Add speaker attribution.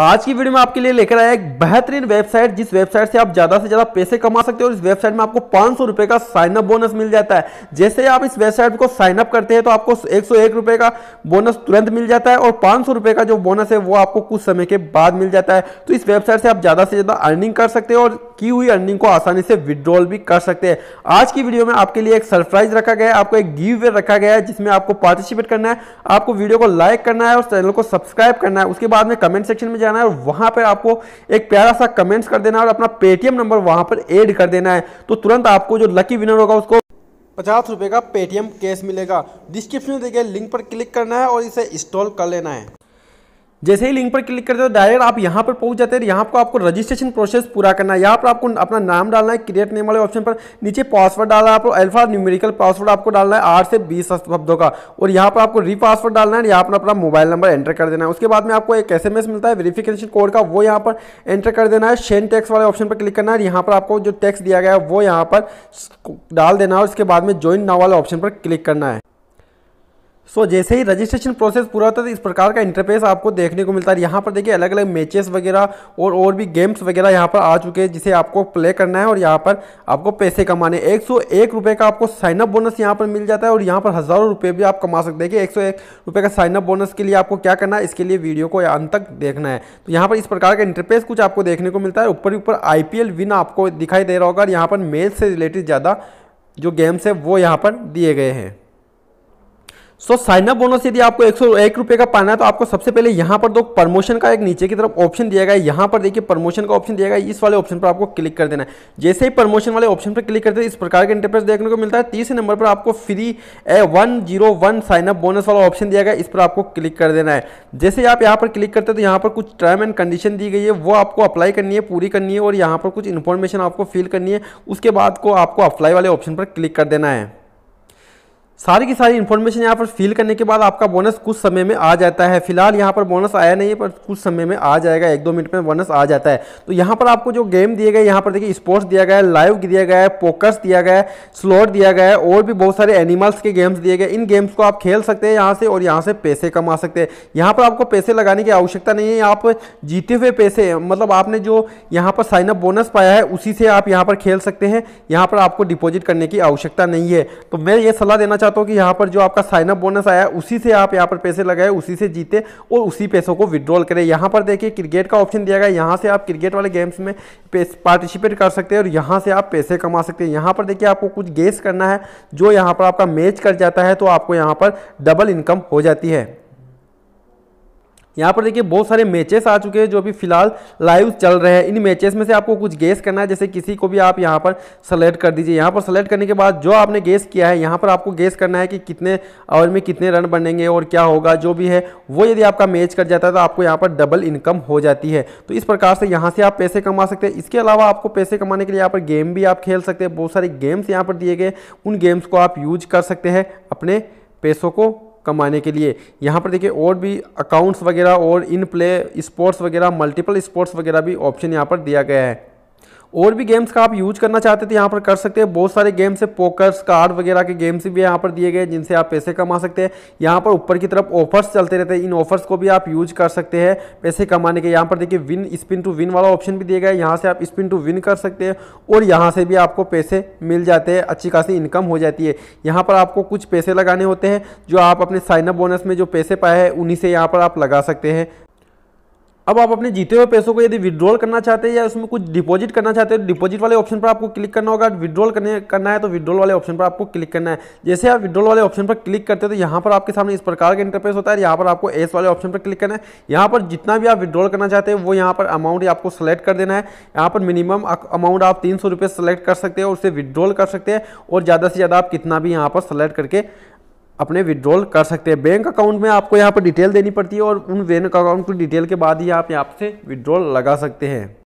Speaker 1: आज की वीडियो में आपके लिए लेकर आया एक बेहतरीन वेबसाइट जिस वेबसाइट से आप ज्यादा से ज्यादा पैसे कमा सकते हो और इस वेबसाइट में आपको पांच सौ रुपए का साइनअप बोनस मिल जाता है जैसे आप इस वेबसाइट को साइनअप करते हैं तो आपको एक सौ एक रुपए का बोनस तुरंत मिल जाता है और पांच सौ रुपए का जो बोनस है वो आपको कुछ समय के बाद मिल जाता है तो इस वेबसाइट से आप ज्यादा से ज्यादा अर्निंग कर सकते हैं और की हुई अर्निंग को आसानी से विड्रॉल भी कर सकते हैं आज की वीडियो में आपके लिए एक सरप्राइज रखा गया है आपको एक गिव वे रखा गया है जिसमें आपको पार्टिसिपेट करना है आपको वीडियो को लाइक करना है और चैनल को सब्सक्राइब करना है उसके बाद में कमेंट सेक्शन में जाना है और पर आपको एक प्यारा सा कमेंट्स कर देना है और अपना पेटीएम नंबर वहां पर एड कर देना है तो तुरंत आपको जो लकी विनर होगा उसको पचास रुपए का पेटीएम कैश मिलेगा डिस्क्रिप्शन में देखिए लिंक पर क्लिक करना है और इसे इंस्टॉल कर लेना है जैसे ही लिंक पर क्लिक करते हो डायरेक्ट आप यहाँ पर पहुँच जाते हैं यहाँ पर आपको रजिस्ट्रेशन प्रोसेस पूरा करना है यहाँ पर आपको अपना नाम डालना है क्रिएट नेम वाले ऑप्शन पर नीचे पासवर्ड डालना है आपको अल्फा न्यूमेरिकल पासवर्ड आपको डालना है आठ से बीस शब्दों का और यहाँ पर आपको री पासवर्ड डालना है यहाँ पर अपना मोबाइल नंबर एंटर कर देना है उसके बाद में आपको एक एस मिलता है वेरीफिकेशन कोड का वो यहाँ पर एंटर कर देना है शेन टैक्स वाले ऑप्शन पर क्लिक करना है यहाँ पर आपको जो टैक्स दिया गया है वो यहाँ पर डाल देना है और उसके बाद में ज्वाइन नाव वाले ऑप्शन पर क्लिक करना है सो so, जैसे ही रजिस्ट्रेशन प्रोसेस पूरा होता है तो इस प्रकार का इंटरफेस आपको देखने को मिलता है यहाँ पर देखिए अलग अलग मैचेस वगैरह और और भी गेम्स वगैरह यहाँ पर आ चुके हैं जिसे आपको प्ले करना है और यहाँ पर आपको पैसे कमाने एक सौ एक रुपये का आपको साइनअप बोनस यहाँ पर मिल जाता है और यहाँ पर हज़ारों रुपये भी आप कमा सकते हैं कि एक सौ एक रुपये का साइनअप बोनस के लिए आपको क्या करना है इसके लिए वीडियो को अंत तक देखना है तो यहाँ पर इस प्रकार का इंटरफेस कुछ आपको देखने को मिलता है ऊपर ऊपर आई विन आपको दिखाई दे रहा होगा और यहाँ पर मेल से रिलेटेड ज़्यादा जो गेम्स है वो यहाँ पर दिए गए हैं सो साइनअप बोनस यदि आपको एक सौ एक रुपये का पाना है तो आपको सबसे पहले यहाँ पर दो प्रमोशन का एक नीचे की तरफ ऑप्शन दिया गया है यहाँ पर देखिए प्रमोशन का ऑप्शन दिया गया इस वाले ऑप्शन पर आपको क्लिक कर देना है जैसे ही प्रमोशन वाले ऑप्शन पर क्लिक करते हैं इस प्रकार के इंटरप्रेस देखने को मिलता है तीसरे नंबर पर आपको free A one zero one sign up bonus वाला ऑप्शन दिया गया इस पर आपको क्लिक कर देना है जैसे आप यहाँ पर क्लिक करते हैं तो यहाँ पर कुछ टर्म एंड कंडीशन दी गई है वो आपको अप्लाई करनी है पूरी करनी है और यहाँ पर कुछ इन्फॉर्मेशन आपको फिल करनी है उसके बाद को आपको अप्लाई वाले ऑप्शन पर क्लिक कर देना है सारी की सारी इन्फॉर्मेशन यहाँ पर फिल करने के बाद आपका बोनस कुछ समय में आ जाता है फिलहाल यहाँ पर बोनस आया नहीं है पर कुछ समय में आ जाएगा एक दो मिनट में बोनस आ जाता है तो यहाँ पर आपको जो गेम दिए गए यहाँ पर देखिए स्पोर्ट्स दिया गया है लाइव दिया गया है पोकर्स दिया गया है स्लॉट दिया गया है और भी बहुत सारे एनिमल्स के गेम्स दिए गए इन गेम्स को आप खेल सकते हैं यहाँ से और यहाँ से पैसे कमा सकते हैं यहाँ पर आपको पैसे लगाने की आवश्यकता नहीं है आप जीते हुए पैसे मतलब आपने जो यहाँ पर साइनअप बोनस पाया है उसी से आप यहाँ पर खेल सकते हैं यहाँ पर आपको डिपोजिट करने की आवश्यकता नहीं है तो मैं ये सलाह देना चाहता चाहता हूँ कि यहाँ पर जो आपका साइनअप बोनस आया उसी से आप यहाँ पर पैसे लगाए उसी से जीते और उसी पैसों को विड्रॉल करें यहाँ पर देखिए क्रिकेट का ऑप्शन दिया गया यहाँ से आप क्रिकेट वाले गेम्स में पार्टिसिपेट कर सकते हैं और यहाँ से आप पैसे कमा सकते हैं यहाँ पर देखिए आपको कुछ गेस करना है जो यहाँ पर आपका मैच कर जाता है तो आपको यहाँ पर डबल इनकम हो जाती है यहाँ पर देखिए बहुत सारे मैचेस आ चुके हैं जो अभी फिलहाल लाइव चल रहे हैं इन मैचेस में से आपको कुछ गेस करना है जैसे किसी को भी आप यहाँ पर सेलेक्ट कर दीजिए यहाँ पर सेलेक्ट करने के बाद जो आपने गेस किया है यहाँ पर आपको गेस करना है कि कितने ओवर में कितने रन बनेंगे और क्या होगा जो भी है वो यदि आपका मैच कर जाता है तो आपको यहाँ पर डबल इनकम हो जाती है तो इस प्रकार से यहाँ से आप पैसे कमा सकते हैं इसके अलावा आपको पैसे कमाने के लिए यहाँ पर गेम भी आप खेल सकते हैं बहुत सारे गेम्स यहाँ पर दिए गए उन गेम्स को आप यूज कर सकते हैं अपने पैसों को कमाने के लिए यहाँ पर देखिए और भी अकाउंट्स वगैरह और इन प्ले स्पोर्ट्स वगैरह मल्टीपल स्पोर्ट्स वगैरह भी ऑप्शन यहाँ पर दिया गया है और भी गेम्स का आप यूज करना चाहते थे यहाँ पर कर सकते हैं बहुत सारे गेम्स है पोकर्स कार्ड वगैरह के गेम्स भी यहाँ पर दिए गए जिनसे आप पैसे कमा सकते हैं यहाँ पर ऊपर की तरफ ऑफर्स चलते रहते हैं इन ऑफर्स को भी आप यूज कर सकते हैं पैसे कमाने के यहाँ पर देखिए विन स्पिन टू विन वाला ऑप्शन भी दिया गया है यहाँ से आप स्पिन टू विन कर सकते हैं और यहाँ से भी आपको पैसे मिल जाते हैं अच्छी खासी इनकम हो जाती है यहाँ पर आपको कुछ पैसे लगाने होते हैं जो आप अपने साइनअप बोनस में जो पैसे पाए हैं उन्हीं से यहाँ पर आप लगा सकते हैं अब आप अपने जीते हुए पैसों को यदि विड्रॉल करना चाहते हैं या उसमें कुछ डिपॉजिट करना चाहते हैं डिपॉजिट तो वाले ऑप्शन पर आपको क्लिक करना होगा विड्रॉल करने करना है तो विड्रॉल वाले ऑप्शन पर आपको क्लिक करना है जैसे आप विड्रॉल वाले ऑप्शन पर क्लिक करते हैं तो यहाँ पर आपके सामने इस प्रकार का इंटरफेस होता है यहाँ पर आपको एस वाले ऑप्शन पर क्लिक करना है यहाँ पर जितना भी आप विड्रॉल करना चाहते हैं वो यहाँ पर अमाउंट आपको सेलेक्ट कर देना है यहाँ पर मिनिमम अमाउंट आप तीन सौ सेलेक्ट कर सकते हैं और उसे विड्रॉल कर सकते हैं और ज़्यादा से ज़्यादा आप कितना भी यहाँ पर सेलेक्ट करके अपने विड्रॉल कर सकते हैं बैंक अकाउंट में आपको यहाँ पर डिटेल देनी पड़ती है और उन बैंक अकाउंट की डिटेल के बाद ही आप यहाँ से विड्रॉल लगा सकते हैं